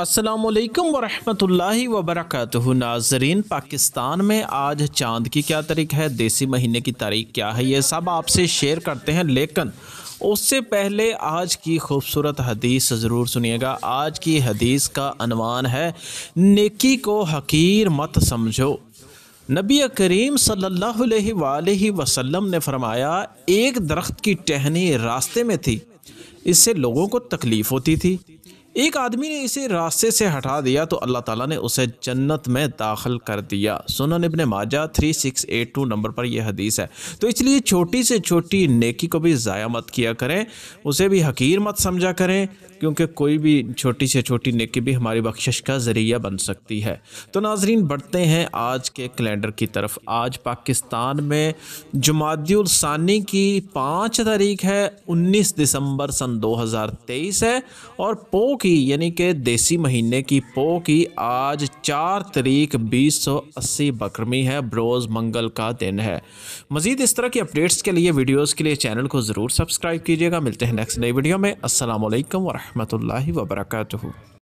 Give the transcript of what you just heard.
अस्सलाम वालेकुम वबरक नाजरीन पाकिस्तान में आज चांद की क्या तारीख है देसी महीने की तारीख क्या है ये सब आपसे शेयर करते हैं लेकिन उससे पहले आज की खूबसूरत हदीस ज़रूर सुनिएगा आज की हदीस का अनवान है नेकी को हकीर मत समझो नबी करीम सल्ह वसम ने फरमाया एक दरख्त की टहनी रास्ते में थी इससे लोगों को तकलीफ़ होती थी एक आदमी ने इसे रास्ते से हटा दिया तो अल्लाह ताला ने उसे जन्नत में दाखिल कर दिया सुनन इबन माजा 3682 नंबर पर यह हदीस है तो इसलिए छोटी से छोटी नेकी को भी ज़ाया मत किया करें उसे भी हकीर मत समझा करें क्योंकि कोई भी छोटी से छोटी नेकी भी हमारी बख्शिश का ज़रिया बन सकती है तो नाजरीन बढ़ते हैं आज के कैलेंडर की तरफ आज पाकिस्तान में जुमादिलसानी की पाँच तारीख है उन्नीस दिसंबर सन दो है और पोक की यानी कि देसी महीने की पो की आज चार तारीख अस्सी बकरमी है ब्रोज़ मंगल का दिन है मज़ीद इस तरह की अपडेट्स के लिए वीडियोस के लिए चैनल को ज़रूर सब्सक्राइब कीजिएगा मिलते हैं नेक्स्ट नई वीडियो में असल वरहमल वर्का